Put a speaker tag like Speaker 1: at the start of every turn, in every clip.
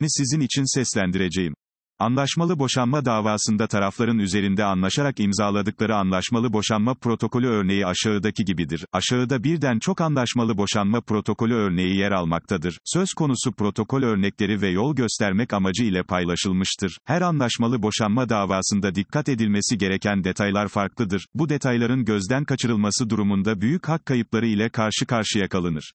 Speaker 1: metni sizin için seslendireceğim. Anlaşmalı boşanma davasında tarafların üzerinde anlaşarak imzaladıkları anlaşmalı boşanma protokolü örneği aşağıdaki gibidir. Aşağıda birden çok anlaşmalı boşanma protokolü örneği yer almaktadır. Söz konusu protokol örnekleri ve yol göstermek amacı ile paylaşılmıştır. Her anlaşmalı boşanma davasında dikkat edilmesi gereken detaylar farklıdır. Bu detayların gözden kaçırılması durumunda büyük hak kayıpları ile karşı karşıya kalınır.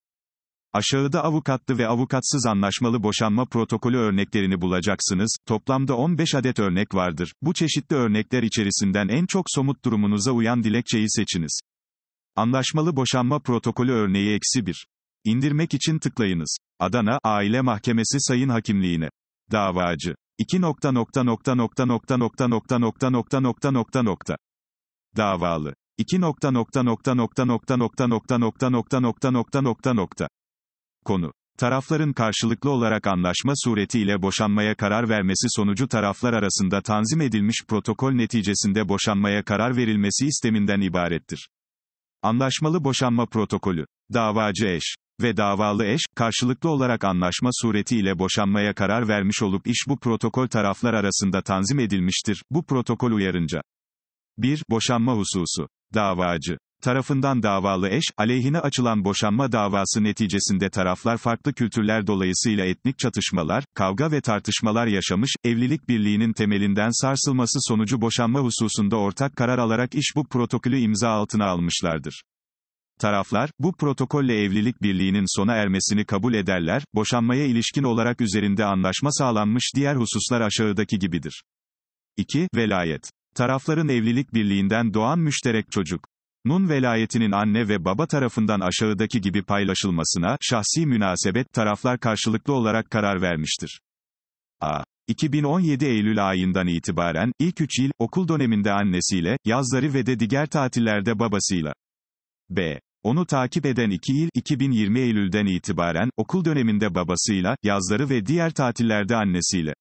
Speaker 1: Aşağıda avukatlı ve avukatsız anlaşmalı boşanma protokolü örneklerini bulacaksınız. Toplamda 15 adet örnek vardır. Bu çeşitli örnekler içerisinden en çok somut durumunuza uyan dilekçeyi seçiniz. Anlaşmalı boşanma protokolü örneği eksi 1. İndirmek için tıklayınız. Adana Aile Mahkemesi Sayın Hakimliğine. Davacı. 2 nokta nokta nokta nokta nokta nokta nokta nokta nokta nokta nokta nokta. Davalı. 2 nokta nokta nokta nokta nokta nokta nokta nokta nokta nokta nokta nokta nokta Konu Tarafların karşılıklı olarak anlaşma suretiyle boşanmaya karar vermesi sonucu taraflar arasında tanzim edilmiş protokol neticesinde boşanmaya karar verilmesi isteminden ibarettir. Anlaşmalı boşanma protokolü, davacı eş ve davalı eş, karşılıklı olarak anlaşma suretiyle boşanmaya karar vermiş olup iş bu protokol taraflar arasında tanzim edilmiştir, bu protokol uyarınca. 1. Boşanma hususu. Davacı tarafından davalı eş, aleyhine açılan boşanma davası neticesinde taraflar farklı kültürler dolayısıyla etnik çatışmalar, kavga ve tartışmalar yaşamış, evlilik birliğinin temelinden sarsılması sonucu boşanma hususunda ortak karar alarak iş bu protokolü imza altına almışlardır. Taraflar, bu protokolle evlilik birliğinin sona ermesini kabul ederler, boşanmaya ilişkin olarak üzerinde anlaşma sağlanmış diğer hususlar aşağıdaki gibidir. 2. Velayet. Tarafların evlilik birliğinden doğan müşterek çocuk. Nun velayetinin anne ve baba tarafından aşağıdaki gibi paylaşılmasına, şahsi münasebet taraflar karşılıklı olarak karar vermiştir. A. 2017 Eylül ayından itibaren, ilk 3 yıl, okul döneminde annesiyle, yazları ve de diğer tatillerde babasıyla. B. Onu takip eden 2 yıl, 2020 Eylül'den itibaren, okul döneminde babasıyla, yazları ve diğer tatillerde annesiyle.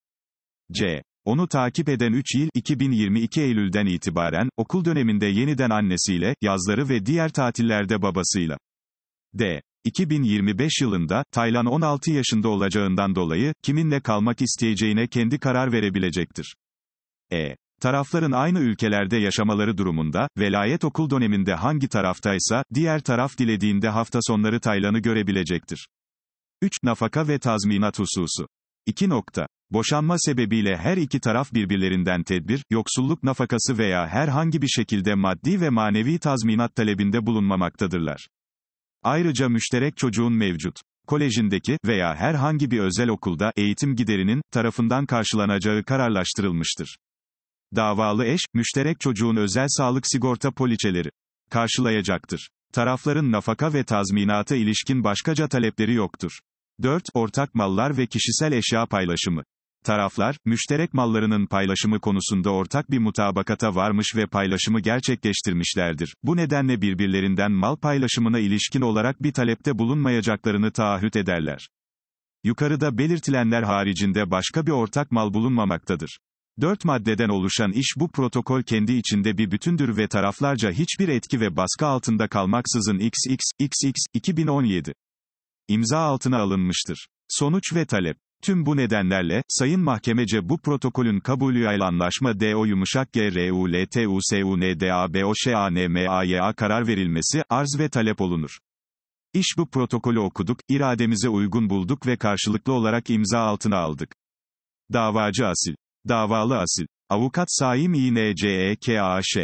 Speaker 1: C. Onu takip eden 3 yıl 2022 Eylül'den itibaren, okul döneminde yeniden annesiyle, yazları ve diğer tatillerde babasıyla. D. 2025 yılında, Taylan 16 yaşında olacağından dolayı, kiminle kalmak isteyeceğine kendi karar verebilecektir. E. Tarafların aynı ülkelerde yaşamaları durumunda, velayet okul döneminde hangi taraftaysa, diğer taraf dilediğinde hafta sonları Taylan'ı görebilecektir. 3. Nafaka ve tazminat hususu. 2. Nokta. Boşanma sebebiyle her iki taraf birbirlerinden tedbir, yoksulluk nafakası veya herhangi bir şekilde maddi ve manevi tazminat talebinde bulunmamaktadırlar. Ayrıca müşterek çocuğun mevcut kolejindeki veya herhangi bir özel okulda eğitim giderinin tarafından karşılanacağı kararlaştırılmıştır. Davalı eş, müşterek çocuğun özel sağlık sigorta poliçeleri karşılayacaktır. Tarafların nafaka ve tazminata ilişkin başkaca talepleri yoktur. 4. Ortak mallar ve kişisel eşya paylaşımı Taraflar, müşterek mallarının paylaşımı konusunda ortak bir mutabakata varmış ve paylaşımı gerçekleştirmişlerdir. Bu nedenle birbirlerinden mal paylaşımına ilişkin olarak bir talepte bulunmayacaklarını taahhüt ederler. Yukarıda belirtilenler haricinde başka bir ortak mal bulunmamaktadır. Dört maddeden oluşan iş bu protokol kendi içinde bir bütündür ve taraflarca hiçbir etki ve baskı altında kalmaksızın XX, XX, 2017 imza altına alınmıştır. Sonuç ve talep Tüm bu nedenlerle, Sayın Mahkemece bu protokolün kabulü ayl anlaşma DO yumuşak GRULTUSUNDABOŞANMAYA e karar verilmesi, arz ve talep olunur. İş bu protokolü okuduk, irademize uygun bulduk ve karşılıklı olarak imza altına aldık. Davacı asil. Davalı asil. Avukat Saim İNCEKAŞ.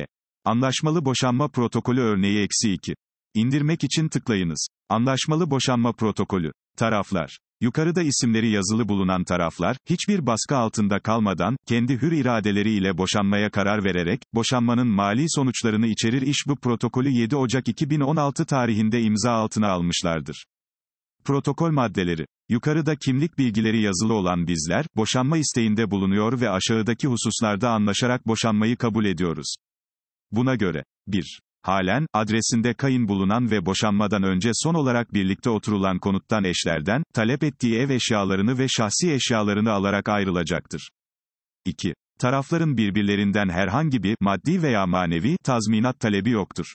Speaker 1: Anlaşmalı boşanma protokolü örneği eksi 2. İndirmek için tıklayınız. Anlaşmalı boşanma protokolü. Taraflar. Yukarıda isimleri yazılı bulunan taraflar, hiçbir baskı altında kalmadan, kendi hür iradeleriyle boşanmaya karar vererek, boşanmanın mali sonuçlarını içerir iş bu protokolü 7 Ocak 2016 tarihinde imza altına almışlardır. Protokol maddeleri Yukarıda kimlik bilgileri yazılı olan bizler, boşanma isteğinde bulunuyor ve aşağıdaki hususlarda anlaşarak boşanmayı kabul ediyoruz. Buna göre, 1 halen, adresinde kayın bulunan ve boşanmadan önce son olarak birlikte oturulan konuttan eşlerden, talep ettiği ev eşyalarını ve şahsi eşyalarını alarak ayrılacaktır. 2. Tarafların birbirlerinden herhangi bir, maddi veya manevi, tazminat talebi yoktur.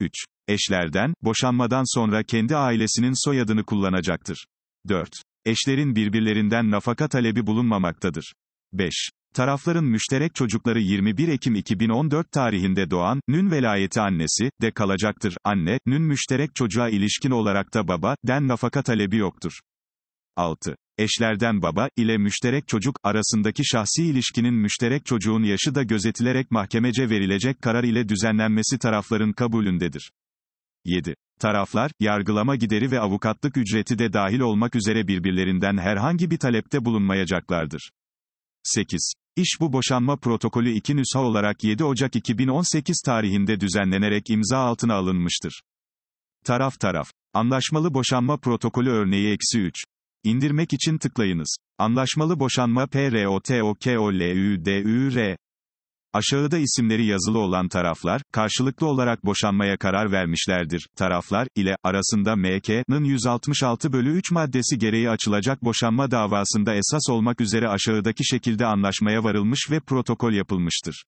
Speaker 1: 3. Eşlerden, boşanmadan sonra kendi ailesinin soyadını kullanacaktır. 4. Eşlerin birbirlerinden nafaka talebi bulunmamaktadır. 5. Tarafların müşterek çocukları 21 Ekim 2014 tarihinde doğan, Nün velayeti annesi, de kalacaktır. Anne, Nün müşterek çocuğa ilişkin olarak da baba, den nafaka talebi yoktur. 6. Eşlerden baba ile müşterek çocuk arasındaki şahsi ilişkinin müşterek çocuğun yaşı da gözetilerek mahkemece verilecek karar ile düzenlenmesi tarafların kabulündedir. 7. Taraflar, yargılama gideri ve avukatlık ücreti de dahil olmak üzere birbirlerinden herhangi bir talepte bulunmayacaklardır. 8. İş bu boşanma protokolü 2 nüsha olarak 7 Ocak 2018 tarihinde düzenlenerek imza altına alınmıştır. Taraf taraf. Anlaşmalı boşanma protokolü örneği eksi 3. İndirmek için tıklayınız. Anlaşmalı boşanma PROTOKOLÜDÜR Aşağıda isimleri yazılı olan taraflar, karşılıklı olarak boşanmaya karar vermişlerdir. Taraflar, ile, arasında M.K.'nın 166 bölü 3 maddesi gereği açılacak boşanma davasında esas olmak üzere aşağıdaki şekilde anlaşmaya varılmış ve protokol yapılmıştır.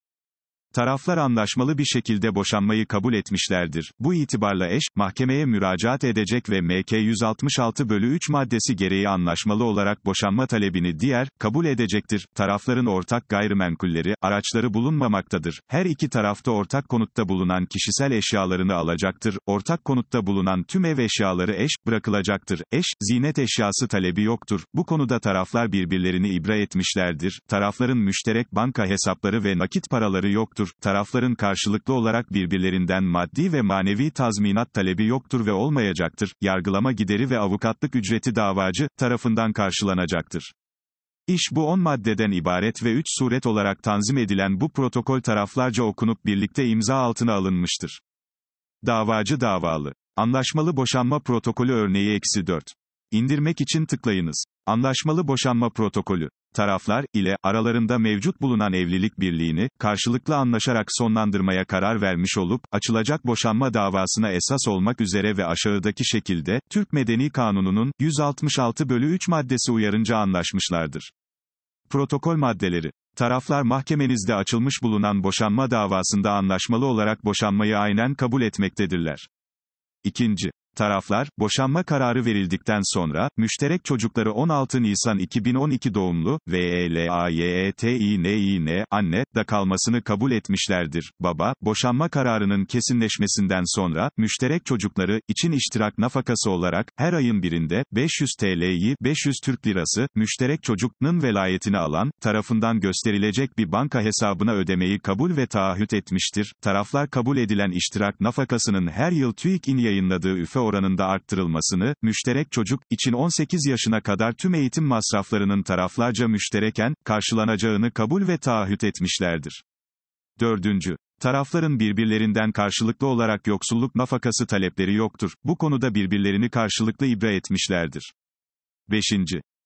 Speaker 1: Taraflar anlaşmalı bir şekilde boşanmayı kabul etmişlerdir. Bu itibarla eş, mahkemeye müracaat edecek ve MK 166 bölü 3 maddesi gereği anlaşmalı olarak boşanma talebini diğer, kabul edecektir. Tarafların ortak gayrimenkulleri, araçları bulunmamaktadır. Her iki tarafta ortak konutta bulunan kişisel eşyalarını alacaktır. Ortak konutta bulunan tüm ev eşyaları eş, bırakılacaktır. Eş, zinet eşyası talebi yoktur. Bu konuda taraflar birbirlerini ibra etmişlerdir. Tarafların müşterek banka hesapları ve nakit paraları yoktur yoktur, tarafların karşılıklı olarak birbirlerinden maddi ve manevi tazminat talebi yoktur ve olmayacaktır, yargılama gideri ve avukatlık ücreti davacı, tarafından karşılanacaktır. İş bu 10 maddeden ibaret ve 3 suret olarak tanzim edilen bu protokol taraflarca okunup birlikte imza altına alınmıştır. Davacı davalı. Anlaşmalı boşanma protokolü örneği eksi 4. İndirmek için tıklayınız. Anlaşmalı boşanma protokolü. Taraflar ile aralarında mevcut bulunan evlilik birliğini karşılıklı anlaşarak sonlandırmaya karar vermiş olup açılacak boşanma davasına esas olmak üzere ve aşağıdaki şekilde Türk Medeni Kanunu'nun 166 bölü 3 maddesi uyarınca anlaşmışlardır. Protokol maddeleri Taraflar mahkemenizde açılmış bulunan boşanma davasında anlaşmalı olarak boşanmayı aynen kabul etmektedirler. İkinci, Taraflar, boşanma kararı verildikten sonra, müşterek çocukları 16 Nisan 2012 doğumlu, V e L A Y E E T I N N anne, da kalmasını kabul etmişlerdir. Baba, boşanma kararının kesinleşmesinden sonra, müşterek çocukları, için iştirak nafakası olarak, her ayın birinde, 500 TL'yi, 500 Türk Lirası, müşterek çocuknın velayetini alan, tarafından gösterilecek bir banka hesabına ödemeyi kabul ve taahhüt etmiştir. Taraflar kabul edilen iştirak nafakasının her yıl TÜİK'in yayınladığı üfe oranında arttırılmasını, müşterek çocuk, için 18 yaşına kadar tüm eğitim masraflarının taraflarca müştereken, karşılanacağını kabul ve taahhüt etmişlerdir. 4. Tarafların birbirlerinden karşılıklı olarak yoksulluk nafakası talepleri yoktur. Bu konuda birbirlerini karşılıklı ibra etmişlerdir. 5.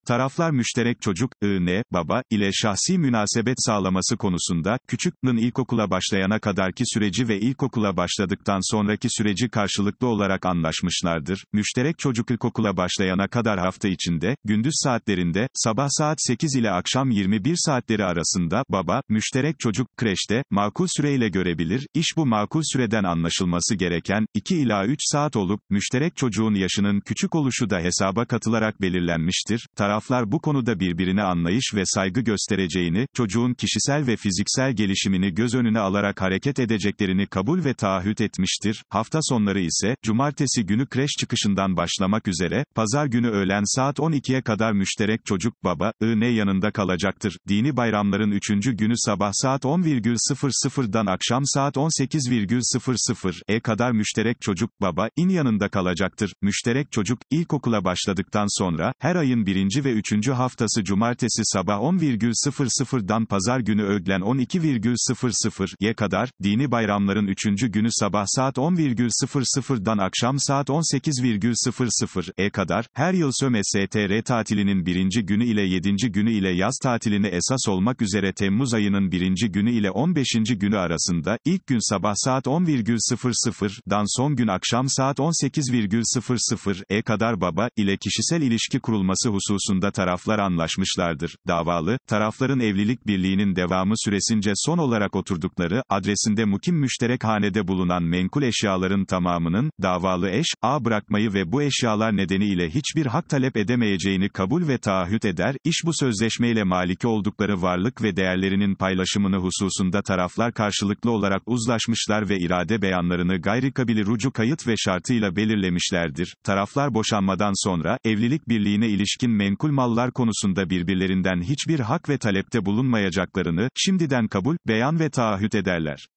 Speaker 1: Taraflar müşterek çocuk, ığne, baba, ile şahsi münasebet sağlaması konusunda, küçük, nın ilkokula başlayana kadarki süreci ve ilkokula başladıktan sonraki süreci karşılıklı olarak anlaşmışlardır. Müşterek çocuk ilkokula başlayana kadar hafta içinde, gündüz saatlerinde, sabah saat 8 ile akşam 21 saatleri arasında, baba, müşterek çocuk, kreşte, makul süreyle görebilir, iş bu makul süreden anlaşılması gereken, 2 ila 3 saat olup, müşterek çocuğun yaşının küçük oluşu da hesaba katılarak belirlenmiştir. Taraf taraflar bu konuda birbirine anlayış ve saygı göstereceğini, çocuğun kişisel ve fiziksel gelişimini göz önüne alarak hareket edeceklerini kabul ve taahhüt etmiştir. Hafta sonları ise, cumartesi günü kreş çıkışından başlamak üzere, pazar günü öğlen saat 12'ye kadar müşterek çocuk, baba, ığne yanında kalacaktır. Dini bayramların 3. günü sabah saat 10.00'dan akşam saat 18.00'e kadar müşterek çocuk, baba, in yanında kalacaktır. Müşterek çocuk, ilkokula başladıktan sonra, her ayın birinci ve 3. haftası cumartesi sabah 10.00'dan pazar günü öğlen 12.00'ye kadar, dini bayramların 3. günü sabah saat 10.00'dan akşam saat 18.00'e kadar, her yıl SÖME STR tatilinin 1. günü ile 7. günü ile yaz tatilini esas olmak üzere Temmuz ayının 1. günü ile 15. günü arasında, ilk gün sabah saat 10.00'dan son gün akşam saat 18.00'e kadar baba ile kişisel ilişki kurulması hususunda konusunda taraflar anlaşmışlardır. Davalı, tarafların evlilik birliğinin devamı süresince son olarak oturdukları, adresinde mukim müşterek hanede bulunan menkul eşyaların tamamının, davalı eş, a bırakmayı ve bu eşyalar nedeniyle hiçbir hak talep edemeyeceğini kabul ve taahhüt eder, iş bu sözleşmeyle maliki oldukları varlık ve değerlerinin paylaşımını hususunda taraflar karşılıklı olarak uzlaşmışlar ve irade beyanlarını gayri kabili rucu kayıt ve şartıyla belirlemişlerdir. Taraflar boşanmadan sonra, evlilik birliğine ilişkin menkul menkul mallar konusunda birbirlerinden hiçbir hak ve talepte bulunmayacaklarını, şimdiden kabul, beyan ve taahhüt ederler.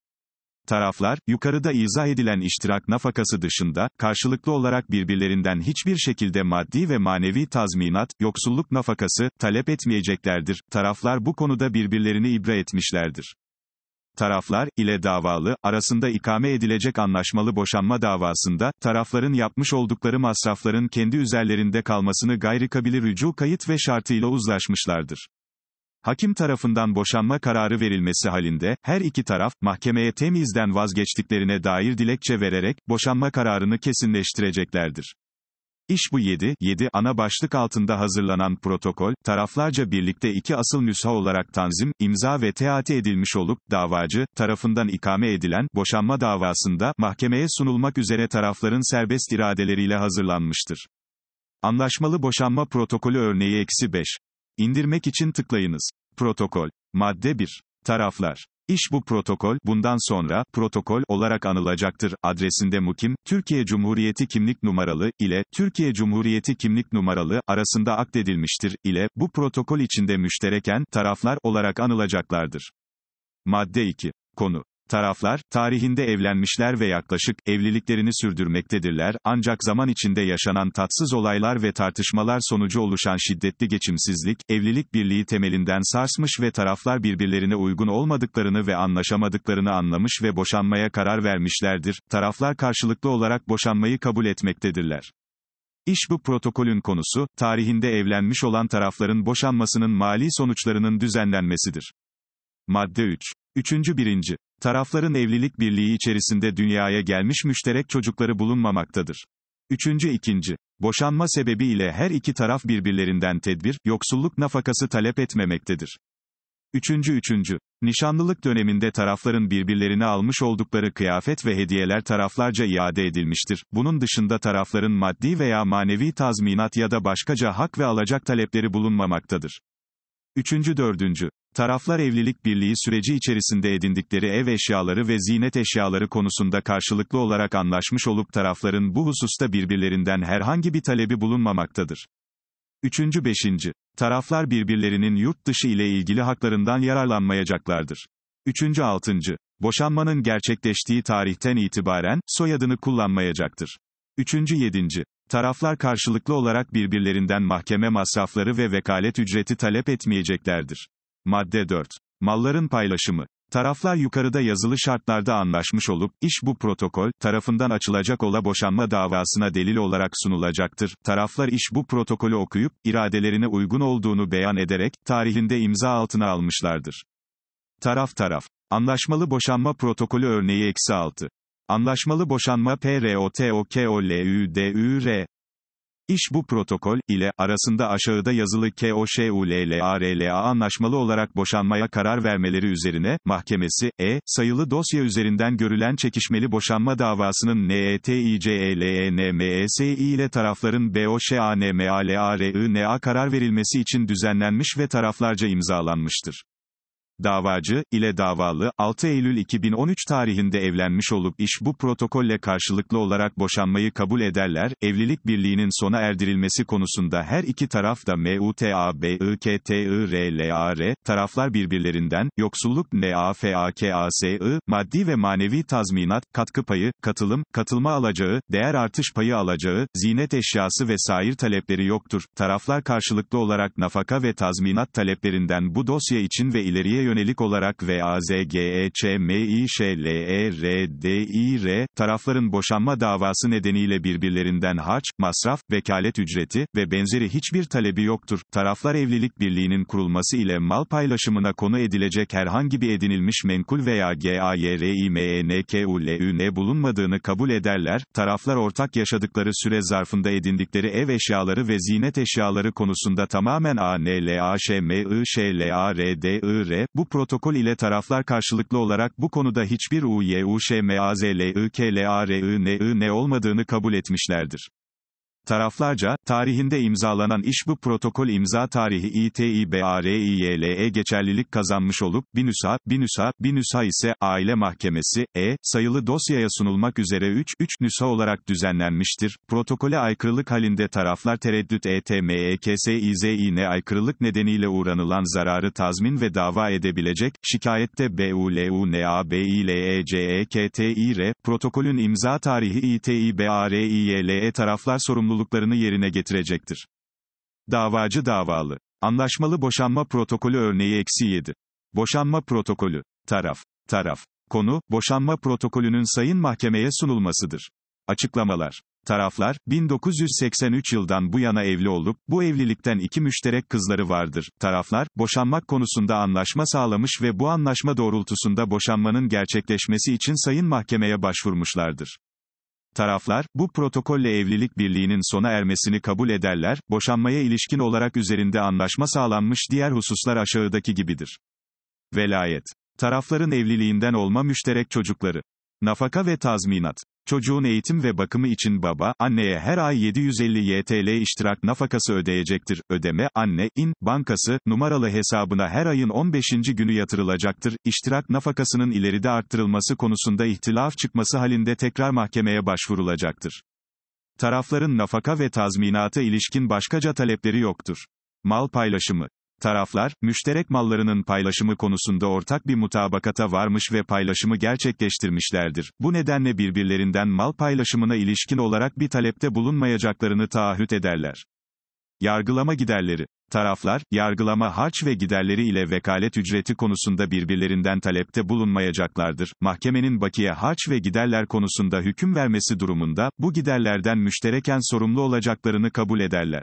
Speaker 1: Taraflar, yukarıda izah edilen iştirak nafakası dışında, karşılıklı olarak birbirlerinden hiçbir şekilde maddi ve manevi tazminat, yoksulluk nafakası, talep etmeyeceklerdir. Taraflar bu konuda birbirlerini ibra etmişlerdir taraflar ile davalı arasında ikame edilecek anlaşmalı boşanma davasında tarafların yapmış oldukları masrafların kendi üzerlerinde kalmasını gayri kabili rücu kayıt ve şartıyla uzlaşmışlardır. Hakim tarafından boşanma kararı verilmesi halinde, her iki taraf, mahkemeye temizden vazgeçtiklerine dair dilekçe vererek, boşanma kararını kesinleştireceklerdir. İş bu 7, 7 ana başlık altında hazırlanan protokol, taraflarca birlikte iki asıl nüsha olarak tanzim, imza ve teati edilmiş olup, davacı, tarafından ikame edilen, boşanma davasında, mahkemeye sunulmak üzere tarafların serbest iradeleriyle hazırlanmıştır. Anlaşmalı boşanma protokolü örneği eksi 5. İndirmek için tıklayınız. Protokol. Madde 1. Taraflar. İş bu protokol, bundan sonra, protokol olarak anılacaktır, adresinde mukim, Türkiye Cumhuriyeti kimlik numaralı, ile, Türkiye Cumhuriyeti kimlik numaralı, arasında akdedilmiştir, ile, bu protokol içinde müştereken, taraflar olarak anılacaklardır. Madde 2. Konu Taraflar, tarihinde evlenmişler ve yaklaşık, evliliklerini sürdürmektedirler, ancak zaman içinde yaşanan tatsız olaylar ve tartışmalar sonucu oluşan şiddetli geçimsizlik, evlilik birliği temelinden sarsmış ve taraflar birbirlerine uygun olmadıklarını ve anlaşamadıklarını anlamış ve boşanmaya karar vermişlerdir, taraflar karşılıklı olarak boşanmayı kabul etmektedirler. İş bu protokolün konusu, tarihinde evlenmiş olan tarafların boşanmasının mali sonuçlarının düzenlenmesidir. Madde 3 Üçüncü birinci. Tarafların evlilik birliği içerisinde dünyaya gelmiş müşterek çocukları bulunmamaktadır. Üçüncü ikinci. Boşanma sebebiyle her iki taraf birbirlerinden tedbir, yoksulluk nafakası talep etmemektedir. Üçüncü üçüncü. Nişanlılık döneminde tarafların birbirlerine almış oldukları kıyafet ve hediyeler taraflarca iade edilmiştir. Bunun dışında tarafların maddi veya manevi tazminat ya da başkaca hak ve alacak talepleri bulunmamaktadır. Üçüncü dördüncü. Taraflar evlilik birliği süreci içerisinde edindikleri ev eşyaları ve zinet eşyaları konusunda karşılıklı olarak anlaşmış olup tarafların bu hususta birbirlerinden herhangi bir talebi bulunmamaktadır. 3. 5. Taraflar birbirlerinin yurt dışı ile ilgili haklarından yararlanmayacaklardır. 3. 6. Boşanmanın gerçekleştiği tarihten itibaren, soyadını kullanmayacaktır. 3. 7. Taraflar karşılıklı olarak birbirlerinden mahkeme masrafları ve vekalet ücreti talep etmeyeceklerdir. Madde 4. Malların paylaşımı. Taraflar yukarıda yazılı şartlarda anlaşmış olup, iş bu protokol, tarafından açılacak ola boşanma davasına delil olarak sunulacaktır. Taraflar iş bu protokolü okuyup, iradelerine uygun olduğunu beyan ederek, tarihinde imza altına almışlardır. Taraf taraf. Anlaşmalı boşanma protokolü örneği eksi 6. Anlaşmalı boşanma PROTOKOLÜDÜR, İş bu protokol, ile, arasında aşağıda yazılı KOŞULLARLA anlaşmalı olarak boşanmaya karar vermeleri üzerine, mahkemesi, E, sayılı dosya üzerinden görülen çekişmeli boşanma davasının NETİCELENMESİ e e e ile tarafların BOŞANMALARINA karar verilmesi için düzenlenmiş ve taraflarca imzalanmıştır davacı, ile davalı, 6 Eylül 2013 tarihinde evlenmiş olup iş bu protokolle karşılıklı olarak boşanmayı kabul ederler, evlilik birliğinin sona erdirilmesi konusunda her iki taraf da MUTABİKTIRLAR, taraflar birbirlerinden, yoksulluk NAFAKASI, maddi ve manevi tazminat, katkı payı, katılım, katılma alacağı, değer artış payı alacağı, zinet eşyası ve sair talepleri yoktur. Taraflar karşılıklı olarak nafaka ve tazminat taleplerinden bu dosya için ve ileriye yönelik olarak ve AZGEÇMİŞLERDİR, tarafların boşanma davası nedeniyle birbirlerinden harç, masraf, vekalet ücreti ve benzeri hiçbir talebi yoktur. Taraflar evlilik birliğinin kurulması ile mal paylaşımına konu edilecek herhangi bir edinilmiş menkul veya GAYRİMENKULÜN e bulunmadığını kabul ederler. Taraflar ortak yaşadıkları süre zarfında edindikleri ev eşyaları ve zinet eşyaları konusunda tamamen ANLAŞMIŞLARDIR, bu protokol ile taraflar karşılıklı olarak bu konuda hiçbir UYUŞMAZLIKLARININ olmadığını kabul etmişlerdir. Taraflarca, tarihinde imzalanan iş bu protokol imza tarihi İTİBARİYLE geçerlilik kazanmış olup, Binüsa, Binüsa, Binüsa ise, Aile Mahkemesi, E, sayılı dosyaya sunulmak üzere 3, 3 nüsa olarak düzenlenmiştir. Protokole aykırılık halinde taraflar tereddüt ETMEKSİZİN'e e aykırılık nedeniyle uğranılan zararı tazmin ve dava edebilecek, şikayette BULUNABİLECEKTİR, protokolün imza tarihi İTİBARİYLE taraflar sorumlu sorumluluklarını yerine getirecektir. Davacı davalı. Anlaşmalı boşanma protokolü örneği eksi 7. Boşanma protokolü. Taraf. Taraf. Konu, boşanma protokolünün sayın mahkemeye sunulmasıdır. Açıklamalar. Taraflar, 1983 yıldan bu yana evli olup, bu evlilikten iki müşterek kızları vardır. Taraflar, boşanmak konusunda anlaşma sağlamış ve bu anlaşma doğrultusunda boşanmanın gerçekleşmesi için sayın mahkemeye başvurmuşlardır. Taraflar, bu protokolle evlilik birliğinin sona ermesini kabul ederler, boşanmaya ilişkin olarak üzerinde anlaşma sağlanmış diğer hususlar aşağıdaki gibidir. Velayet. Tarafların evliliğinden olma müşterek çocukları. Nafaka ve tazminat. Çocuğun eğitim ve bakımı için baba, anneye her ay 750 YTL iştirak nafakası ödeyecektir. Ödeme, anne, in, bankası, numaralı hesabına her ayın 15. günü yatırılacaktır. İştirak nafakasının ileride arttırılması konusunda ihtilaf çıkması halinde tekrar mahkemeye başvurulacaktır. Tarafların nafaka ve tazminata ilişkin başkaca talepleri yoktur. Mal paylaşımı Taraflar, müşterek mallarının paylaşımı konusunda ortak bir mutabakata varmış ve paylaşımı gerçekleştirmişlerdir. Bu nedenle birbirlerinden mal paylaşımına ilişkin olarak bir talepte bulunmayacaklarını taahhüt ederler. Yargılama giderleri. Taraflar, yargılama harç ve giderleri ile vekalet ücreti konusunda birbirlerinden talepte bulunmayacaklardır. Mahkemenin bakiye harç ve giderler konusunda hüküm vermesi durumunda, bu giderlerden müştereken sorumlu olacaklarını kabul ederler.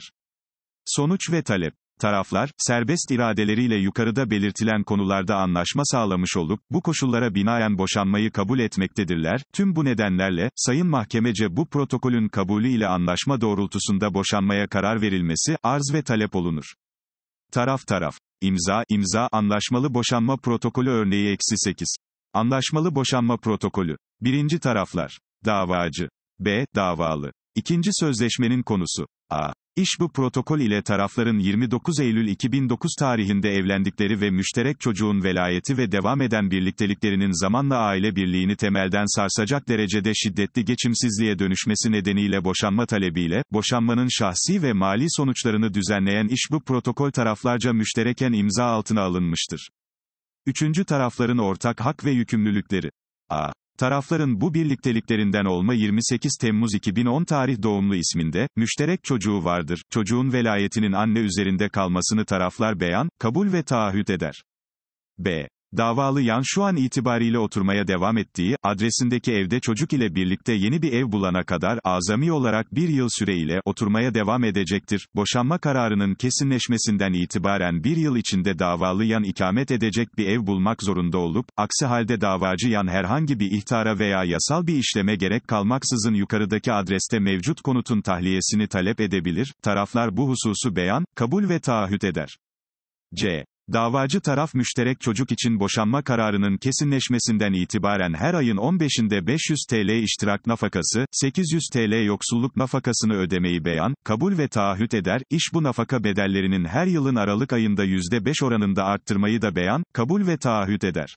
Speaker 1: Sonuç ve talep Taraflar, serbest iradeleriyle yukarıda belirtilen konularda anlaşma sağlamış olup, bu koşullara binaen boşanmayı kabul etmektedirler. Tüm bu nedenlerle, Sayın Mahkemece bu protokolün kabulü ile anlaşma doğrultusunda boşanmaya karar verilmesi, arz ve talep olunur. Taraf taraf. imza imza, anlaşmalı boşanma protokolü örneği eksi 8. Anlaşmalı boşanma protokolü. Birinci taraflar. Davacı. B. Davalı. İkinci sözleşmenin konusu. A. İş bu protokol ile tarafların 29 Eylül 2009 tarihinde evlendikleri ve müşterek çocuğun velayeti ve devam eden birlikteliklerinin zamanla aile birliğini temelden sarsacak derecede şiddetli geçimsizliğe dönüşmesi nedeniyle boşanma talebiyle, boşanmanın şahsi ve mali sonuçlarını düzenleyen iş bu protokol taraflarca müştereken imza altına alınmıştır. Üçüncü tarafların ortak hak ve yükümlülükleri. A. Tarafların bu birlikteliklerinden olma 28 Temmuz 2010 tarih doğumlu isminde, müşterek çocuğu vardır. Çocuğun velayetinin anne üzerinde kalmasını taraflar beyan, kabul ve taahhüt eder. B. Davalı yan şu an itibariyle oturmaya devam ettiği, adresindeki evde çocuk ile birlikte yeni bir ev bulana kadar, azami olarak bir yıl süreyle, oturmaya devam edecektir. Boşanma kararının kesinleşmesinden itibaren bir yıl içinde davalı yan ikamet edecek bir ev bulmak zorunda olup, aksi halde davacı yan herhangi bir ihtara veya yasal bir işleme gerek kalmaksızın yukarıdaki adreste mevcut konutun tahliyesini talep edebilir, taraflar bu hususu beyan, kabul ve taahhüt eder. C. Davacı taraf müşterek çocuk için boşanma kararının kesinleşmesinden itibaren her ayın 15'inde 500 TL iştirak nafakası, 800 TL yoksulluk nafakasını ödemeyi beyan, kabul ve taahhüt eder, iş bu nafaka bedellerinin her yılın Aralık ayında %5 oranında arttırmayı da beyan, kabul ve taahhüt eder.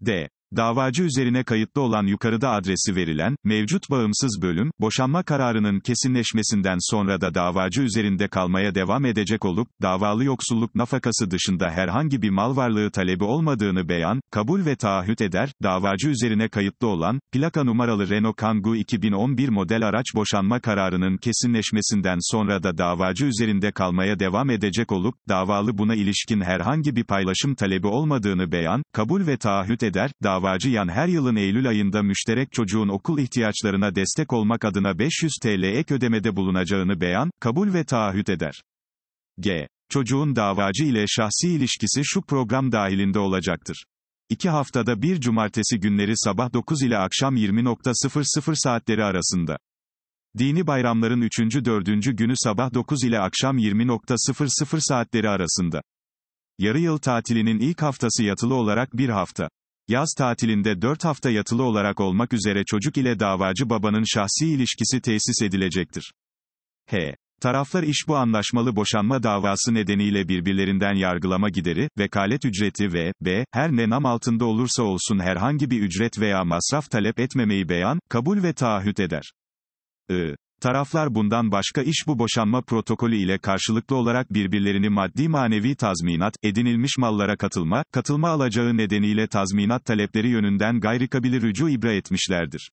Speaker 1: D. Davacı üzerine kayıtlı olan yukarıda adresi verilen, mevcut bağımsız bölüm, boşanma kararının kesinleşmesinden sonra da davacı üzerinde kalmaya devam edecek olup, davalı yoksulluk nafakası dışında herhangi bir mal varlığı talebi olmadığını beyan, kabul ve taahhüt eder, davacı üzerine kayıtlı olan, plaka numaralı Renault Kangoo 2011 model araç boşanma kararının kesinleşmesinden sonra da davacı üzerinde kalmaya devam edecek olup, davalı buna ilişkin herhangi bir paylaşım talebi olmadığını beyan, kabul ve taahhüt eder, davacı davacı yan her yılın Eylül ayında müşterek çocuğun okul ihtiyaçlarına destek olmak adına 500 TL ek ödemede bulunacağını beyan, kabul ve taahhüt eder. G. Çocuğun davacı ile şahsi ilişkisi şu program dahilinde olacaktır. 2 haftada bir cumartesi günleri sabah 9 ile akşam 20.00 saatleri arasında. Dini bayramların 3. 4. günü sabah 9 ile akşam 20.00 saatleri arasında. Yarı yıl tatilinin ilk haftası yatılı olarak bir hafta yaz tatilinde 4 hafta yatılı olarak olmak üzere çocuk ile davacı babanın şahsi ilişkisi tesis edilecektir. H. Taraflar iş bu anlaşmalı boşanma davası nedeniyle birbirlerinden yargılama gideri, vekalet ücreti ve, b, her ne nam altında olursa olsun herhangi bir ücret veya masraf talep etmemeyi beyan, kabul ve taahhüt eder. I. Taraflar bundan başka iş bu boşanma protokolü ile karşılıklı olarak birbirlerini maddi manevi tazminat, edinilmiş mallara katılma, katılma alacağı nedeniyle tazminat talepleri yönünden gayrikabili rücu ibra etmişlerdir.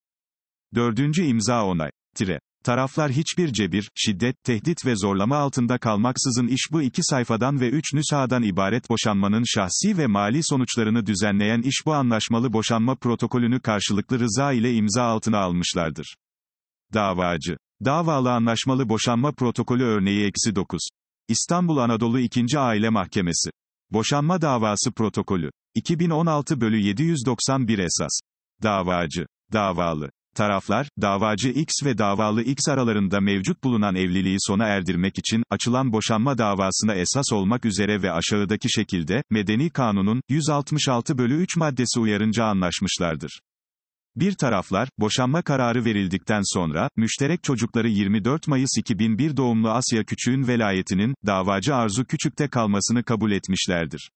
Speaker 1: Dördüncü imza onay. Tire. Taraflar hiçbir cebir, şiddet, tehdit ve zorlama altında kalmaksızın iş bu iki sayfadan ve üç nüshadan ibaret boşanmanın şahsi ve mali sonuçlarını düzenleyen iş bu anlaşmalı boşanma protokolünü karşılıklı rıza ile imza altına almışlardır. Davacı Davalı anlaşmalı boşanma protokolü örneği eksi 9. İstanbul Anadolu 2. Aile Mahkemesi. Boşanma davası protokolü. 2016 bölü 791 esas. Davacı. Davalı. Taraflar, davacı X ve davalı X aralarında mevcut bulunan evliliği sona erdirmek için, açılan boşanma davasına esas olmak üzere ve aşağıdaki şekilde, Medeni Kanun'un, 166 bölü 3 maddesi uyarınca anlaşmışlardır. Bir taraflar, boşanma kararı verildikten sonra, müşterek çocukları 24 Mayıs 2001 doğumlu Asya Küçüğün velayetinin, davacı Arzu Küçük'te kalmasını kabul etmişlerdir.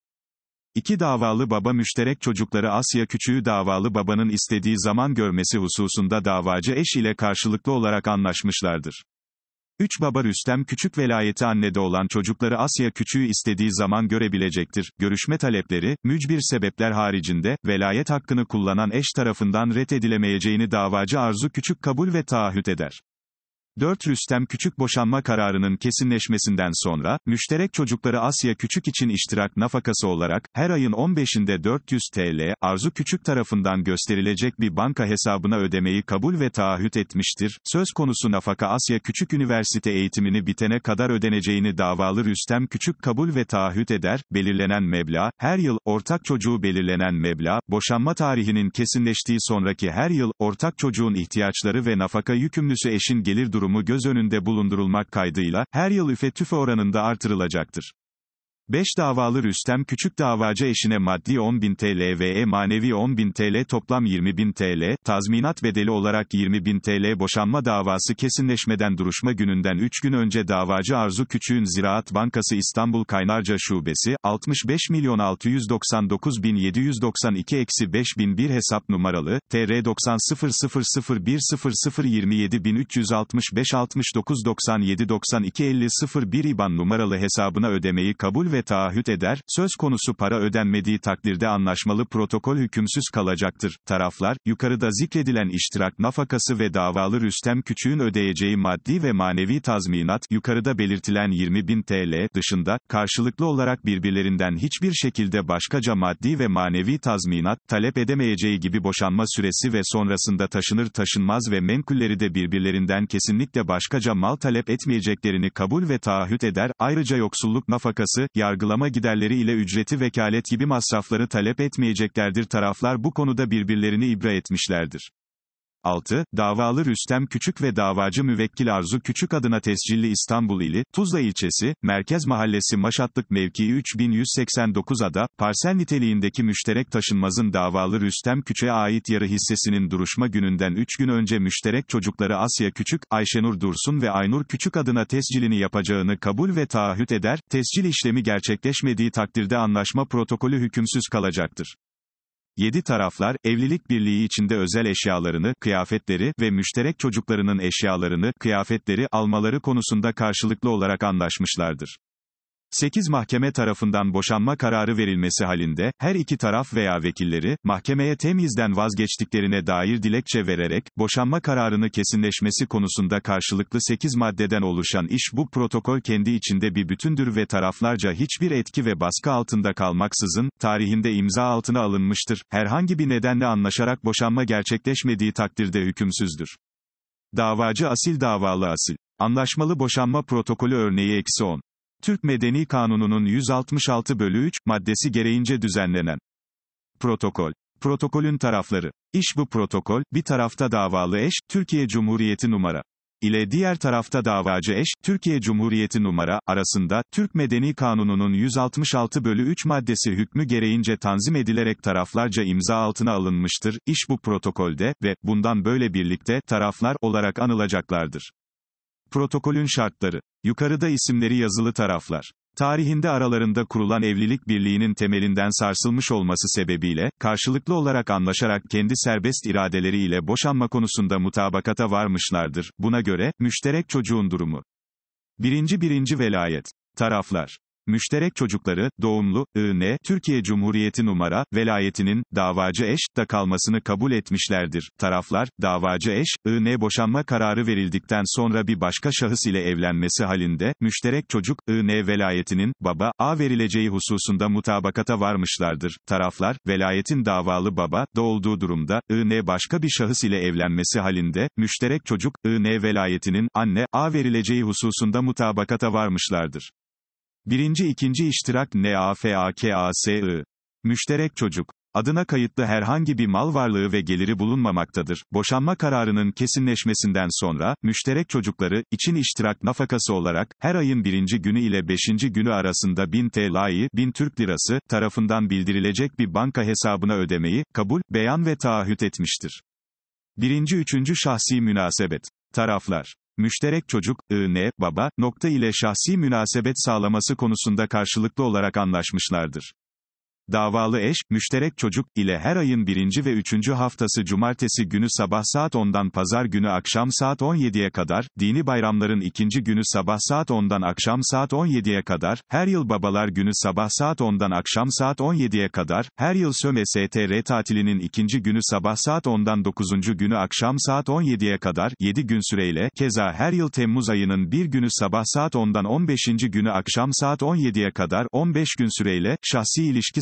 Speaker 1: İki davalı baba müşterek çocukları Asya Küçüğü davalı babanın istediği zaman görmesi hususunda davacı eş ile karşılıklı olarak anlaşmışlardır. Üç baba Rüstem küçük velayeti annede olan çocukları Asya küçüğü istediği zaman görebilecektir. Görüşme talepleri, mücbir sebepler haricinde, velayet hakkını kullanan eş tarafından ret edilemeyeceğini davacı arzu küçük kabul ve taahhüt eder. 4. Rüstem Küçük boşanma kararının kesinleşmesinden sonra, müşterek çocukları Asya Küçük için iştirak nafakası olarak, her ayın 15'inde 400 TL, Arzu Küçük tarafından gösterilecek bir banka hesabına ödemeyi kabul ve taahhüt etmiştir. Söz konusu nafaka Asya Küçük Üniversite eğitimini bitene kadar ödeneceğini davalı Rüstem Küçük kabul ve taahhüt eder, belirlenen meblağ, her yıl, ortak çocuğu belirlenen meblağ, boşanma tarihinin kesinleştiği sonraki her yıl, ortak çocuğun ihtiyaçları ve nafaka yükümlüsü eşin gelir durumu durumu göz önünde bulundurulmak kaydıyla, her yıl üfe tüfe oranında artırılacaktır. 5 davalı Rüstem Küçük davacı eşine maddi 10.000 TL ve e manevi 10.000 TL toplam 20.000 TL, tazminat bedeli olarak 20.000 TL boşanma davası kesinleşmeden duruşma gününden 3 gün önce davacı Arzu Küçüğün Ziraat Bankası İstanbul Kaynarca Şubesi, 65 milyon 699.792-5001 hesap numaralı, TR 90 0001027365 IBAN numaralı hesabına ödemeyi kabul ve taahhüt eder, söz konusu para ödenmediği takdirde anlaşmalı protokol hükümsüz kalacaktır. Taraflar, yukarıda zikredilen iştirak nafakası ve davalı Rüstem Küçüğün ödeyeceği maddi ve manevi tazminat, yukarıda belirtilen 20.000 TL dışında, karşılıklı olarak birbirlerinden hiçbir şekilde başkaca maddi ve manevi tazminat, talep edemeyeceği gibi boşanma süresi ve sonrasında taşınır taşınmaz ve menkulleri de birbirlerinden kesinlikle başkaca mal talep etmeyeceklerini kabul ve taahhüt eder, ayrıca yoksulluk nafakası, yargılama giderleri ile ücreti vekalet gibi masrafları talep etmeyeceklerdir taraflar bu konuda birbirlerini ibra etmişlerdir. 6. Davalı Rüstem Küçük ve davacı müvekkil Arzu Küçük adına tescilli İstanbul ili, Tuzla ilçesi, Merkez Mahallesi Maşatlık mevkii 3189 ada, parsel niteliğindeki müşterek taşınmazın davalı Rüstem Küçük'e ait yarı hissesinin duruşma gününden 3 gün önce müşterek çocukları Asya Küçük, Ayşenur Dursun ve Aynur Küçük adına tescilini yapacağını kabul ve taahhüt eder, tescil işlemi gerçekleşmediği takdirde anlaşma protokolü hükümsüz kalacaktır. 7 taraflar, evlilik birliği içinde özel eşyalarını, kıyafetleri ve müşterek çocuklarının eşyalarını, kıyafetleri almaları konusunda karşılıklı olarak anlaşmışlardır. 8 mahkeme tarafından boşanma kararı verilmesi halinde, her iki taraf veya vekilleri, mahkemeye temizden vazgeçtiklerine dair dilekçe vererek, boşanma kararını kesinleşmesi konusunda karşılıklı 8 maddeden oluşan iş bu protokol kendi içinde bir bütündür ve taraflarca hiçbir etki ve baskı altında kalmaksızın, tarihinde imza altına alınmıştır, herhangi bir nedenle anlaşarak boşanma gerçekleşmediği takdirde hükümsüzdür. Davacı asil davalı asil. Anlaşmalı boşanma protokolü örneği eksi 10. Türk Medeni Kanunu'nun 166 bölü 3 maddesi gereğince düzenlenen protokol. Protokolün tarafları. İş bu protokol, bir tarafta davalı eş, Türkiye Cumhuriyeti numara ile diğer tarafta davacı eş, Türkiye Cumhuriyeti numara, arasında, Türk Medeni Kanunu'nun 166 bölü 3 maddesi hükmü gereğince tanzim edilerek taraflarca imza altına alınmıştır, iş bu protokolde, ve, bundan böyle birlikte, taraflar, olarak anılacaklardır. Protokolün şartları. Yukarıda isimleri yazılı taraflar. Tarihinde aralarında kurulan evlilik birliğinin temelinden sarsılmış olması sebebiyle, karşılıklı olarak anlaşarak kendi serbest iradeleriyle boşanma konusunda mutabakata varmışlardır. Buna göre, müşterek çocuğun durumu. Birinci birinci velayet. Taraflar. Müşterek çocukları, doğumlu, ığne, Türkiye Cumhuriyeti numara, velayetinin, davacı eş, da kalmasını kabul etmişlerdir. Taraflar, davacı eş, ığne boşanma kararı verildikten sonra bir başka şahıs ile evlenmesi halinde, müşterek çocuk, ığne velayetinin, baba, a verileceği hususunda mutabakata varmışlardır. Taraflar, velayetin davalı baba, da olduğu durumda, ığne başka bir şahıs ile evlenmesi halinde, müşterek çocuk, ığne velayetinin, anne, a verileceği hususunda mutabakata varmışlardır. Birinci ikinci iştirak NAFAKASI. Müşterek çocuk. Adına kayıtlı herhangi bir mal varlığı ve geliri bulunmamaktadır. Boşanma kararının kesinleşmesinden sonra, müşterek çocukları, için iştirak nafakası olarak, her ayın birinci günü ile beşinci günü arasında 1000 TL'yi, 1000 Türk Lirası, tarafından bildirilecek bir banka hesabına ödemeyi, kabul, beyan ve taahhüt etmiştir. Birinci üçüncü şahsi münasebet. Taraflar. Müşterek çocuk, ı, baba, nokta ile şahsi münasebet sağlaması konusunda karşılıklı olarak anlaşmışlardır. Davalı eş, müşterek çocuk, ile her ayın birinci ve üçüncü haftası cumartesi günü sabah saat 10'dan pazar günü akşam saat 17'ye kadar, dini bayramların ikinci günü sabah saat 10'dan akşam saat 17'ye kadar, her yıl babalar günü sabah saat 10'dan akşam saat 17'ye kadar, her yıl söme STR tatilinin ikinci günü sabah saat 10'dan 9. günü akşam saat 17'ye kadar, 7 gün süreyle, keza her yıl Temmuz ayının bir günü sabah saat 10'dan 15. günü akşam saat 17'ye kadar, 15 gün süreyle, şahsi ilişki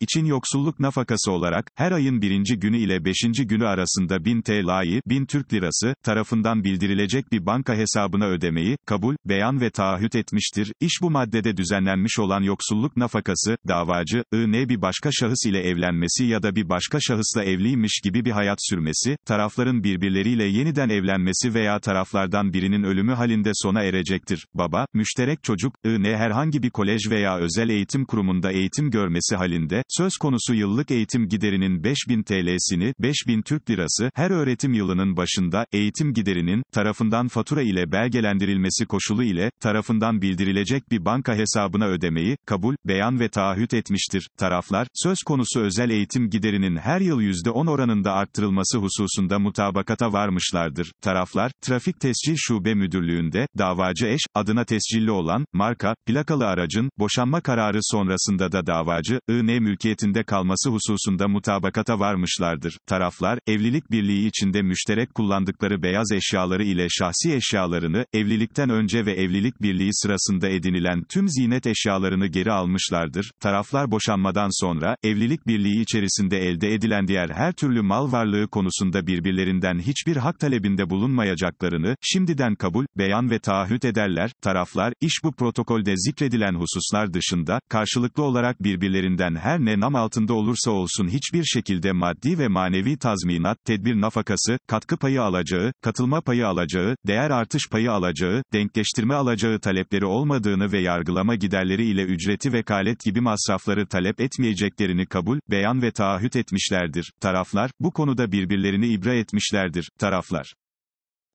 Speaker 1: için yoksulluk nafakası olarak, her ayın birinci günü ile beşinci günü arasında 1000 TL'yi, 1000 Türk Lirası, tarafından bildirilecek bir banka hesabına ödemeyi, kabul, beyan ve taahhüt etmiştir. İş bu maddede düzenlenmiş olan yoksulluk nafakası, davacı, ı bir başka şahıs ile evlenmesi ya da bir başka şahısla evliymiş gibi bir hayat sürmesi, tarafların birbirleriyle yeniden evlenmesi veya taraflardan birinin ölümü halinde sona erecektir. Baba, müşterek çocuk, ı herhangi bir kolej veya özel eğitim kurumunda eğitim görmesi halinde, söz konusu yıllık eğitim giderinin 5000 TL'sini, 5000 Türk Lirası, her öğretim yılının başında, eğitim giderinin, tarafından fatura ile belgelendirilmesi koşulu ile, tarafından bildirilecek bir banka hesabına ödemeyi, kabul, beyan ve taahhüt etmiştir. Taraflar, söz konusu özel eğitim giderinin her yıl %10 oranında arttırılması hususunda mutabakata varmışlardır. Taraflar, Trafik Tescil Şube Müdürlüğü'nde, davacı eş, adına tescilli olan, marka, plakalı aracın, boşanma kararı sonrasında da davacı, IN mülk mülkiyetinde kalması hususunda mutabakata varmışlardır. Taraflar, evlilik birliği içinde müşterek kullandıkları beyaz eşyaları ile şahsi eşyalarını, evlilikten önce ve evlilik birliği sırasında edinilen tüm ziynet eşyalarını geri almışlardır. Taraflar boşanmadan sonra, evlilik birliği içerisinde elde edilen diğer her türlü mal varlığı konusunda birbirlerinden hiçbir hak talebinde bulunmayacaklarını, şimdiden kabul, beyan ve taahhüt ederler. Taraflar, iş bu protokolde zikredilen hususlar dışında, karşılıklı olarak birbirlerinden her ne nam altında olursa olsun hiçbir şekilde maddi ve manevi tazminat, tedbir nafakası, katkı payı alacağı, katılma payı alacağı, değer artış payı alacağı, denkleştirme alacağı talepleri olmadığını ve yargılama giderleri ile ücreti ve vekalet gibi masrafları talep etmeyeceklerini kabul, beyan ve taahhüt etmişlerdir. Taraflar, bu konuda birbirlerini ibra etmişlerdir. Taraflar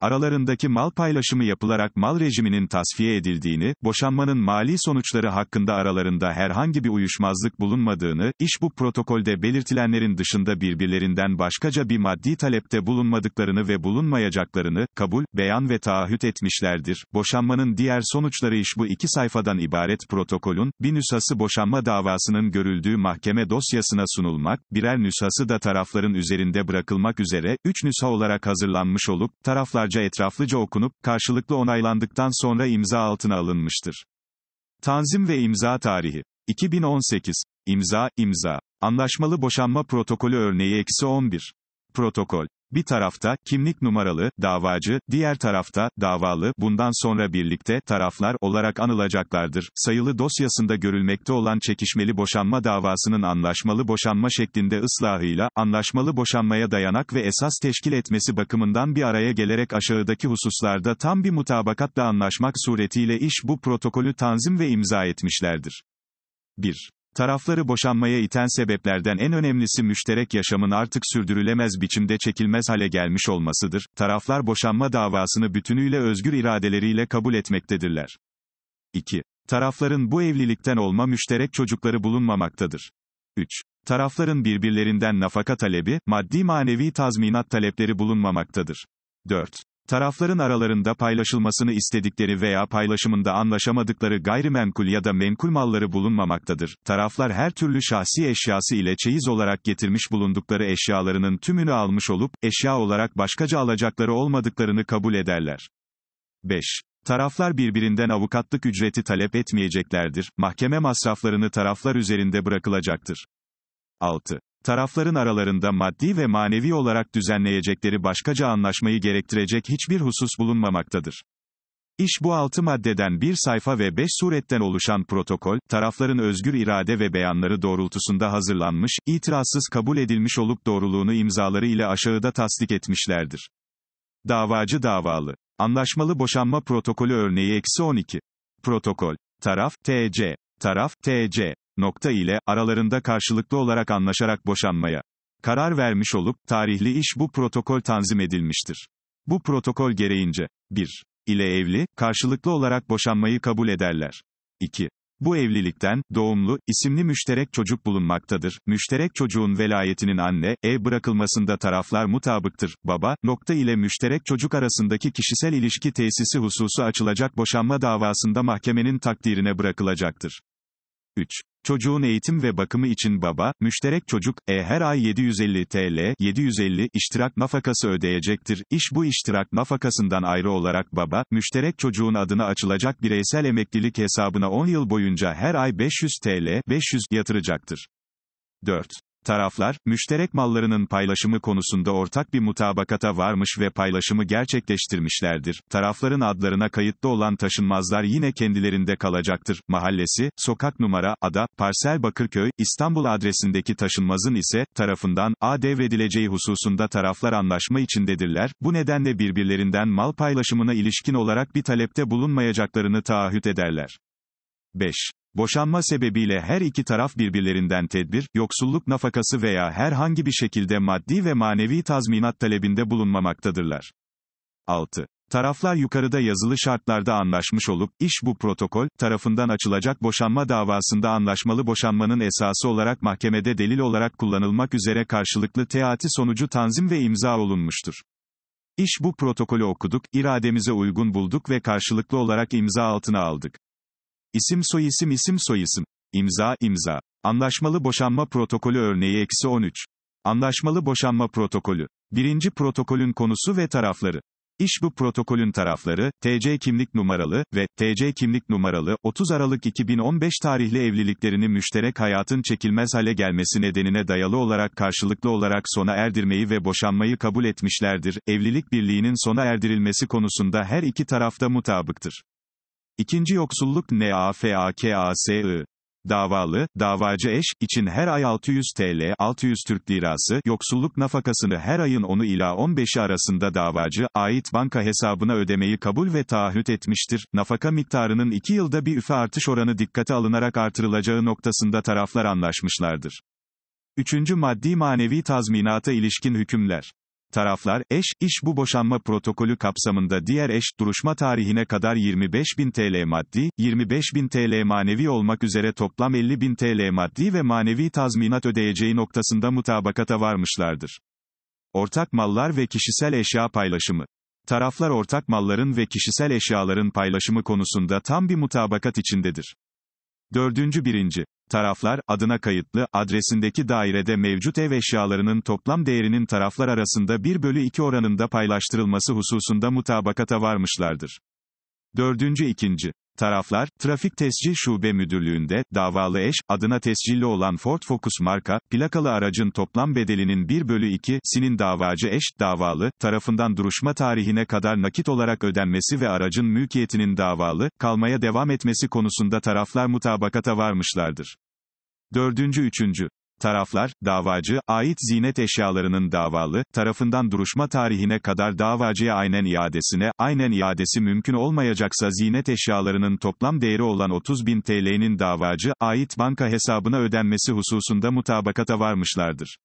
Speaker 1: aralarındaki mal paylaşımı yapılarak mal rejiminin tasfiye edildiğini, boşanmanın mali sonuçları hakkında aralarında herhangi bir uyuşmazlık bulunmadığını, iş bu protokolde belirtilenlerin dışında birbirlerinden başkaca bir maddi talepte bulunmadıklarını ve bulunmayacaklarını, kabul, beyan ve taahhüt etmişlerdir. Boşanmanın diğer sonuçları iş bu iki sayfadan ibaret protokolün, bir nüshası boşanma davasının görüldüğü mahkeme dosyasına sunulmak, birer nüshası da tarafların üzerinde bırakılmak üzere, üç nüsha olarak hazırlanmış olup, taraflar kısaca etraflıca okunup, karşılıklı onaylandıktan sonra imza altına alınmıştır. Tanzim ve imza tarihi. 2018. İmza, imza. Anlaşmalı boşanma protokolü örneği eksi 11. Protokol. Bir tarafta, kimlik numaralı, davacı, diğer tarafta, davalı, bundan sonra birlikte, taraflar, olarak anılacaklardır. Sayılı dosyasında görülmekte olan çekişmeli boşanma davasının anlaşmalı boşanma şeklinde ıslahıyla, anlaşmalı boşanmaya dayanak ve esas teşkil etmesi bakımından bir araya gelerek aşağıdaki hususlarda tam bir mutabakatla anlaşmak suretiyle iş bu protokolü tanzim ve imza etmişlerdir. 1. Tarafları boşanmaya iten sebeplerden en önemlisi müşterek yaşamın artık sürdürülemez biçimde çekilmez hale gelmiş olmasıdır. Taraflar boşanma davasını bütünüyle özgür iradeleriyle kabul etmektedirler. 2. Tarafların bu evlilikten olma müşterek çocukları bulunmamaktadır. 3. Tarafların birbirlerinden nafaka talebi, maddi manevi tazminat talepleri bulunmamaktadır. 4 tarafların aralarında paylaşılmasını istedikleri veya paylaşımında anlaşamadıkları gayrimenkul ya da menkul malları bulunmamaktadır. Taraflar her türlü şahsi eşyası ile çeyiz olarak getirmiş bulundukları eşyalarının tümünü almış olup, eşya olarak başkaca alacakları olmadıklarını kabul ederler. 5. Taraflar birbirinden avukatlık ücreti talep etmeyeceklerdir, mahkeme masraflarını taraflar üzerinde bırakılacaktır. 6 tarafların aralarında maddi ve manevi olarak düzenleyecekleri başkaca anlaşmayı gerektirecek hiçbir husus bulunmamaktadır. İş bu altı maddeden bir sayfa ve beş suretten oluşan protokol, tarafların özgür irade ve beyanları doğrultusunda hazırlanmış, itirazsız kabul edilmiş olup doğruluğunu imzaları ile aşağıda tasdik etmişlerdir. Davacı davalı. Anlaşmalı boşanma protokolü örneği-12. Protokol. Taraf, TC. Taraf, TC nokta ile, aralarında karşılıklı olarak anlaşarak boşanmaya karar vermiş olup, tarihli iş bu protokol tanzim edilmiştir. Bu protokol gereğince, 1. ile evli, karşılıklı olarak boşanmayı kabul ederler. 2. Bu evlilikten, doğumlu, isimli müşterek çocuk bulunmaktadır. Müşterek çocuğun velayetinin anne, e bırakılmasında taraflar mutabıktır. Baba, nokta ile müşterek çocuk arasındaki kişisel ilişki tesisi hususu açılacak boşanma davasında mahkemenin takdirine bırakılacaktır. 3. Çocuğun eğitim ve bakımı için baba, müşterek çocuk, e her ay 750 TL, 750 iştirak nafakası ödeyecektir. İş bu iştirak nafakasından ayrı olarak baba, müşterek çocuğun adına açılacak bireysel emeklilik hesabına 10 yıl boyunca her ay 500 TL, 500 yatıracaktır. 4. Taraflar, müşterek mallarının paylaşımı konusunda ortak bir mutabakata varmış ve paylaşımı gerçekleştirmişlerdir. Tarafların adlarına kayıtlı olan taşınmazlar yine kendilerinde kalacaktır. Mahallesi, sokak numara, ada, parsel Bakırköy, İstanbul adresindeki taşınmazın ise, tarafından, a devredileceği hususunda taraflar anlaşma içindedirler. Bu nedenle birbirlerinden mal paylaşımına ilişkin olarak bir talepte bulunmayacaklarını taahhüt ederler. 5. Boşanma sebebiyle her iki taraf birbirlerinden tedbir, yoksulluk nafakası veya herhangi bir şekilde maddi ve manevi tazminat talebinde bulunmamaktadırlar. 6. Taraflar yukarıda yazılı şartlarda anlaşmış olup, iş bu protokol, tarafından açılacak boşanma davasında anlaşmalı boşanmanın esası olarak mahkemede delil olarak kullanılmak üzere karşılıklı teati sonucu tanzim ve imza olunmuştur. İş bu protokolü okuduk, irademize uygun bulduk ve karşılıklı olarak imza altına aldık. İsim soyisim isim soyisim. İmza imza. Anlaşmalı boşanma protokolü örneği eksi 13. Anlaşmalı boşanma protokolü. Birinci protokolün konusu ve tarafları. İş bu protokolün tarafları, TC kimlik numaralı ve TC kimlik numaralı 30 Aralık 2015 tarihli evliliklerini müşterek hayatın çekilmez hale gelmesi nedenine dayalı olarak karşılıklı olarak sona erdirmeyi ve boşanmayı kabul etmişlerdir. Evlilik birliğinin sona erdirilmesi konusunda her iki tarafta mutabıktır. İkinci yoksulluk NAFAKASI. Davalı, davacı eş, için her ay 600 TL 600 Türk Lirası yoksulluk nafakasını her ayın 10'u ila 15'i arasında davacı, ait banka hesabına ödemeyi kabul ve taahhüt etmiştir. Nafaka miktarının 2 yılda bir üfe artış oranı dikkate alınarak artırılacağı noktasında taraflar anlaşmışlardır. Üçüncü maddi manevi tazminata ilişkin hükümler. Taraflar, eş, iş bu boşanma protokolü kapsamında diğer eş, duruşma tarihine kadar 25.000 TL maddi, 25.000 TL manevi olmak üzere toplam 50.000 TL maddi ve manevi tazminat ödeyeceği noktasında mutabakata varmışlardır. Ortak mallar ve kişisel eşya paylaşımı Taraflar ortak malların ve kişisel eşyaların paylaşımı konusunda tam bir mutabakat içindedir. Dördüncü birinci. Taraflar, adına kayıtlı, adresindeki dairede mevcut ev eşyalarının toplam değerinin taraflar arasında 1 bölü 2 oranında paylaştırılması hususunda mutabakata varmışlardır. Dördüncü ikinci. Taraflar, Trafik Tescil Şube Müdürlüğü'nde, davalı eş, adına tescilli olan Ford Focus marka, plakalı aracın toplam bedelinin 1 bölü 2, sinin davacı eş, davalı, tarafından duruşma tarihine kadar nakit olarak ödenmesi ve aracın mülkiyetinin davalı, kalmaya devam etmesi konusunda taraflar mutabakata varmışlardır. Dördüncü üçüncü. Taraflar, davacı, ait zinet eşyalarının davalı, tarafından duruşma tarihine kadar davacıya aynen iadesine, aynen iadesi mümkün olmayacaksa zinet eşyalarının toplam değeri olan 30 bin TL'nin davacı, ait banka hesabına ödenmesi hususunda mutabakata varmışlardır.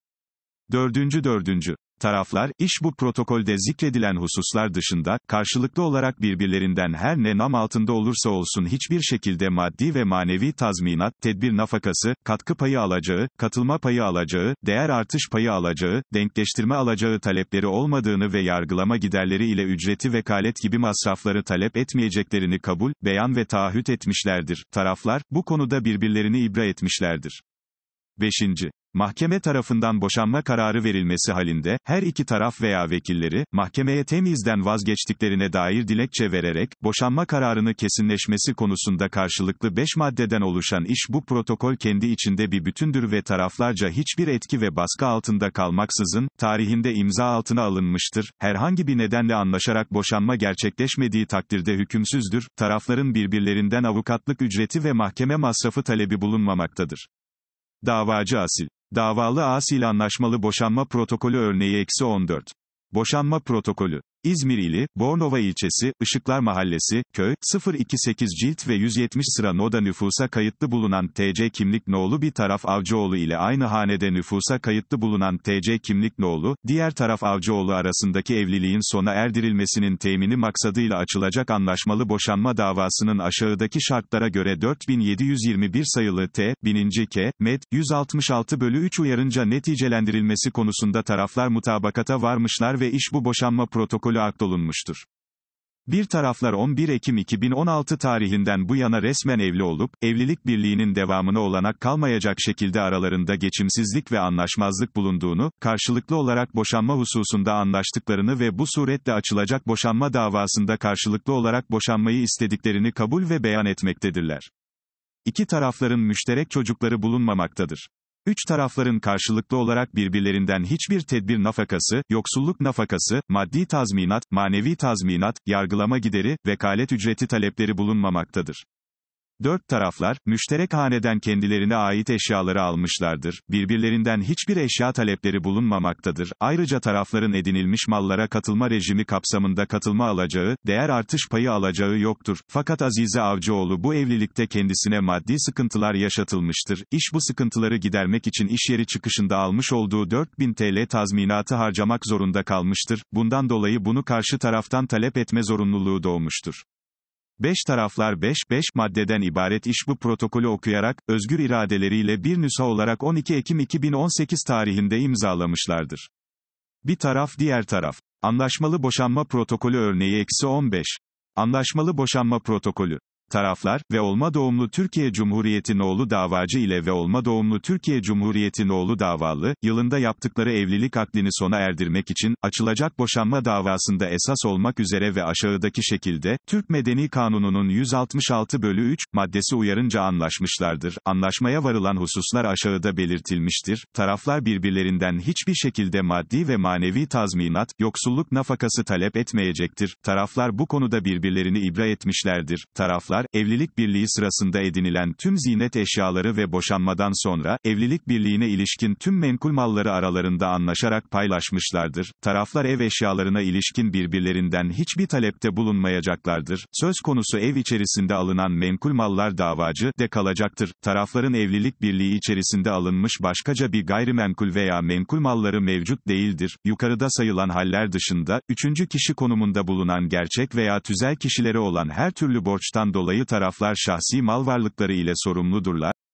Speaker 1: Dördüncü dördüncü. Taraflar, iş bu protokolde zikredilen hususlar dışında, karşılıklı olarak birbirlerinden her ne nam altında olursa olsun hiçbir şekilde maddi ve manevi tazminat, tedbir nafakası, katkı payı alacağı, katılma payı alacağı, değer artış payı alacağı, denkleştirme alacağı talepleri olmadığını ve yargılama giderleri ile ücreti vekalet gibi masrafları talep etmeyeceklerini kabul, beyan ve taahhüt etmişlerdir. Taraflar, bu konuda birbirlerini ibra etmişlerdir. 5. Mahkeme tarafından boşanma kararı verilmesi halinde, her iki taraf veya vekilleri, mahkemeye temizden vazgeçtiklerine dair dilekçe vererek, boşanma kararını kesinleşmesi konusunda karşılıklı 5 maddeden oluşan iş bu protokol kendi içinde bir bütündür ve taraflarca hiçbir etki ve baskı altında kalmaksızın, tarihinde imza altına alınmıştır, herhangi bir nedenle anlaşarak boşanma gerçekleşmediği takdirde hükümsüzdür, tarafların birbirlerinden avukatlık ücreti ve mahkeme masrafı talebi bulunmamaktadır. Davacı asil. Davalı asil anlaşmalı boşanma protokolü örneği eksi 14. Boşanma protokolü İzmir ili, Bornova ilçesi, Işıklar Mahallesi, köy, 028 cilt ve 170 sıra noda nüfusa kayıtlı bulunan TC kimlik no'lu bir taraf Avcıoğlu ile aynı hanede nüfusa kayıtlı bulunan TC kimlik no'lu, diğer taraf Avcıoğlu arasındaki evliliğin sona erdirilmesinin temini maksadıyla açılacak anlaşmalı boşanma davasının aşağıdaki şartlara göre 4721 sayılı T, 1000. K, Met, 166 bölü 3 uyarınca neticelendirilmesi konusunda taraflar mutabakata varmışlar ve iş bu boşanma protokolü protokolü akdolunmuştur. Bir taraflar 11 Ekim 2016 tarihinden bu yana resmen evli olup, evlilik birliğinin devamına olanak kalmayacak şekilde aralarında geçimsizlik ve anlaşmazlık bulunduğunu, karşılıklı olarak boşanma hususunda anlaştıklarını ve bu suretle açılacak boşanma davasında karşılıklı olarak boşanmayı istediklerini kabul ve beyan etmektedirler. İki tarafların müşterek çocukları bulunmamaktadır. Üç tarafların karşılıklı olarak birbirlerinden hiçbir tedbir nafakası, yoksulluk nafakası, maddi tazminat, manevi tazminat, yargılama gideri, vekalet ücreti talepleri bulunmamaktadır. Dört taraflar, müşterek haneden kendilerine ait eşyaları almışlardır, birbirlerinden hiçbir eşya talepleri bulunmamaktadır, ayrıca tarafların edinilmiş mallara katılma rejimi kapsamında katılma alacağı, değer artış payı alacağı yoktur, fakat Azize Avcıoğlu bu evlilikte kendisine maddi sıkıntılar yaşatılmıştır, iş bu sıkıntıları gidermek için iş yeri çıkışında almış olduğu 4000 TL tazminatı harcamak zorunda kalmıştır, bundan dolayı bunu karşı taraftan talep etme zorunluluğu doğmuştur. Beş taraflar 5 maddeden ibaret iş bu protokolü okuyarak, özgür iradeleriyle bir nüsa olarak 12 Ekim 2018 tarihinde imzalamışlardır. Bir taraf diğer taraf. Anlaşmalı boşanma protokolü örneği eksi 15. Anlaşmalı boşanma protokolü. Taraflar ve olma doğumlu Türkiye Cumhuriyeti oğlu davacı ile ve olma doğumlu Türkiye Cumhuriyeti oğlu davalı, yılında yaptıkları evlilik aklini sona erdirmek için, açılacak boşanma davasında esas olmak üzere ve aşağıdaki şekilde, Türk Medeni Kanunu'nun 166 bölü 3, maddesi uyarınca anlaşmışlardır. Anlaşmaya varılan hususlar aşağıda belirtilmiştir. Taraflar birbirlerinden hiçbir şekilde maddi ve manevi tazminat, yoksulluk nafakası talep etmeyecektir. Taraflar bu konuda birbirlerini ibra etmişlerdir. Taraflar kadar, evlilik birliği sırasında edinilen tüm zinet eşyaları ve boşanmadan sonra, evlilik birliğine ilişkin tüm menkul malları aralarında anlaşarak paylaşmışlardır. Taraflar ev eşyalarına ilişkin birbirlerinden hiçbir talepte bulunmayacaklardır. Söz konusu ev içerisinde alınan menkul mallar davacı de kalacaktır. Tarafların evlilik birliği içerisinde alınmış başkaca bir gayrimenkul veya menkul malları mevcut değildir. Yukarıda sayılan haller dışında, üçüncü kişi konumunda bulunan gerçek veya tüzel kişileri olan her türlü borçtan dolayı dolayı taraflar şahsi mal varlıkları ile sorumludurlar,